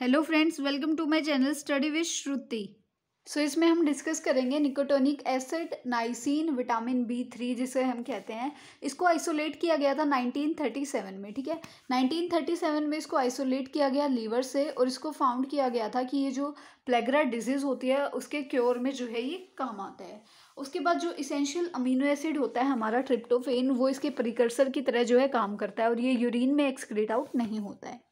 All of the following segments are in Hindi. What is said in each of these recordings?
hello friends welcome to my channel study with Shruti so इसमें हम डिस्कस करेंगे nicotinic acid niacin vitamin B three जिसे हम कहते हैं इसको आइसोलेट किया गया था 1937 में ठीक है 1937 में इसको आइसोलेट किया गया लीवर से और इसको फाउंड किया गया था कि ये जो प्लेगरा डिजीज़ होती है उसके क्योर में जो है ये काम आता है उसके बाद जो इसेंशियल अमीनो एसिड होता है हमारा ट्रिप्टोफेन वो इसके प्रिकर्सर की तरह जो है काम करता है और ये यूरिन में एक्सक्रीट आउट नहीं होता है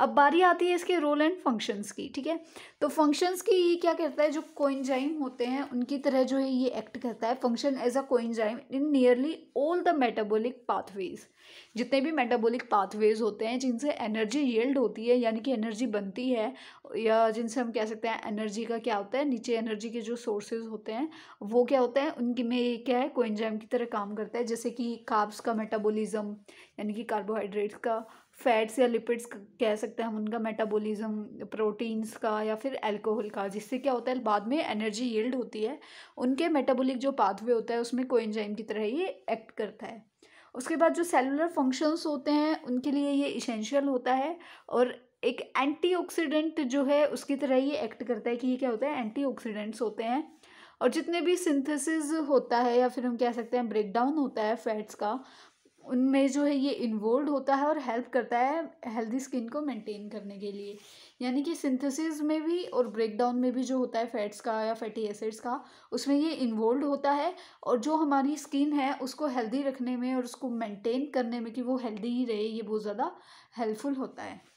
अब बारी आती है इसके रोल एंड फंक्शंस की ठीक है तो फंक्शंस की ये क्या करता है जो कोइंजाइम होते हैं उनकी तरह जो है ये एक्ट करता है function as a coenzyme in nearly all the metabolic pathways जितने भी मेटाबॉलिक पाथवेज होते हैं जिनसे एनर्जी येल्ड होती है यानी कि एनर्जी बनती है या जिनसे हम कह सकते हैं एनर्जी का क्या होता है नीचे एनर्जी के जो सोर्सेज होते हैं वो क्या होते हैं उनके में क्या है कोइंजाइम की तरह काम करता है जैसे कि काब्स का मेटाबोलिज्म यानी कि कार्बोहाइड्रेट्स का फैट्स या लिपिड्स कह सकते हैं हम उनका मेटाबॉलिज्म प्रोटीन्स का या फिर अल्कोहल का जिससे क्या होता है बाद में एनर्जी यील्ड होती है उनके मेटाबॉलिक जो पाथवे होता है उसमें कोइंजाइम की तरह ये एक्ट करता है उसके बाद जो सेलुलर फंक्शंस होते हैं उनके लिए ये इसेंशियल होता है और एक एंटीऑक्सीडेंट जो है उसकी तरह ये एक्ट करता है कि ये क्या होता है एंटीऑक्सीडेंट्स होते हैं और जितने भी सिंथेसिस होता है या फिर हम कह सकते हैं ब्रेकडाउन होता है फैट्स का उनमें जो है ये इन्वॉल्व होता है और हेल्प करता है हेल्दी स्किन को मेंटेन करने के लिए यानी कि सिंथेसिस में भी और ब्रेकडाउन में भी जो होता है फैट्स का या फैटी एसिड्स का उसमें ये इन्वॉल्व होता है और जो हमारी स्किन है उसको हेल्दी रखने में और उसको मेंटेन करने में कि वो हेल्दी ही रहे ये बहुत ज़्यादा हेल्पफुल होता है